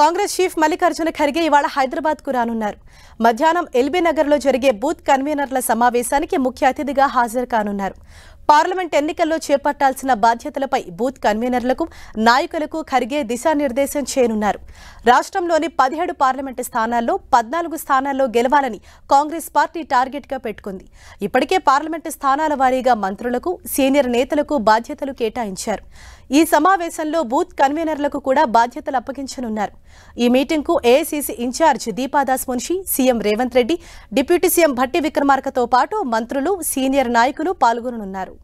Congress chief Mallikarjuna Kharge ఇవాళ హైదరాబాద్ కు రానున్నారు మధ్యాహ్నం ఎల్బీ నగర్లో జరిగే బూత్ కన్వీనర్ల సమావేశానికి ముఖ్య అతిథిగా హాజరు కానున్నారు పార్లమెంట్ ఎన్నికల్లో చేపట్టాల్సిన బాధ్యతలపై బూత్ కన్వీనర్లకు నాయకులకు ఖర్గే దిశానిర్దేశం చేయనున్నారు రాష్ట్రంలోని పదిహేడు పార్లమెంటు స్థానాల్లో పద్నాలుగు స్థానాల్లో గెలవాలని కాంగ్రెస్ పార్టీ టార్గెట్గా పెట్టుకుంది ఇప్పటికే పార్లమెంటు స్థానాల వారీగా మంత్రులకు సీనియర్ నేతలకు బాధ్యతలు కేటాయించారు ఈ సమావేశంలో బూత్ కన్వీనర్లకు కూడా బాధ్యతలు అప్పగించనున్నారు ఈ మీటింగ్కు AICC incharge Deepadas Munshi CM Revanth Reddy deputy CM Bhatti విక్రమార్కతో పాటు మంత్రులు సీనియర్ నాయకులు పాల్గొననున్నారు